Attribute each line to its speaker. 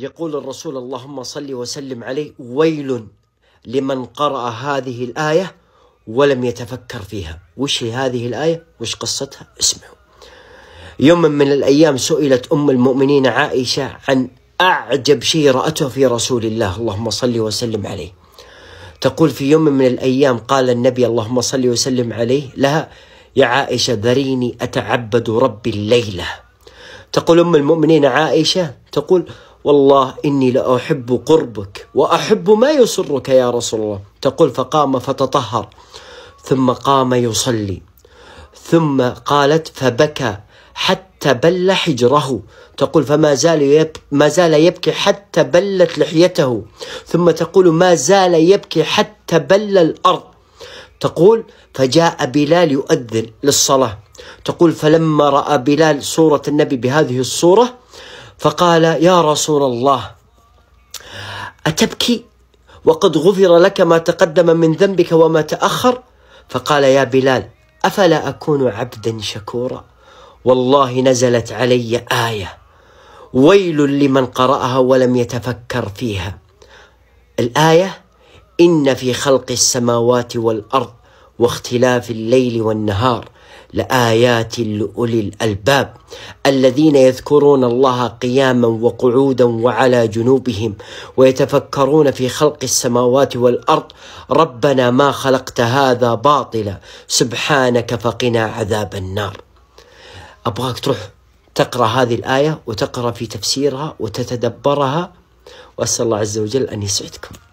Speaker 1: يقول الرسول اللهم صل وسلم عليه ويل لمن قرأ هذه الآية ولم يتفكر فيها وش هذه الآية وش قصتها اسمعوا يوم من الأيام سئلت أم المؤمنين عائشة عن أعجب شيء رأته في رسول الله اللهم صل وسلم عليه تقول في يوم من الأيام قال النبي اللهم صل وسلم عليه لها يا عائشة ذريني أتعبد ربي الليلة تقول أم المؤمنين عائشة تقول والله إني لأحب قربك وأحب ما يسرك يا رسول الله تقول فقام فتطهر ثم قام يصلي ثم قالت فبكى حتى بل حجره تقول فما زال يب ما زال يبكي حتى بلت لحيته ثم تقول ما زال يبكي حتى بل الارض تقول فجاء بلال يؤذن للصلاه تقول فلما راى بلال صوره النبي بهذه الصوره فقال يا رسول الله أتبكي وقد غفر لك ما تقدم من ذنبك وما تأخر فقال يا بلال أفلا أكون عبدا شكورا والله نزلت علي آية ويل لمن قرأها ولم يتفكر فيها الآية إن في خلق السماوات والأرض واختلاف الليل والنهار لآيات لأولي الألباب الذين يذكرون الله قياما وقعودا وعلى جنوبهم ويتفكرون في خلق السماوات والأرض ربنا ما خلقت هذا باطلا سبحانك فقنا عذاب النار أبغاك تروح تقرأ هذه الآية وتقرأ في تفسيرها وتتدبرها وأسأل الله عز وجل أن يسعدكم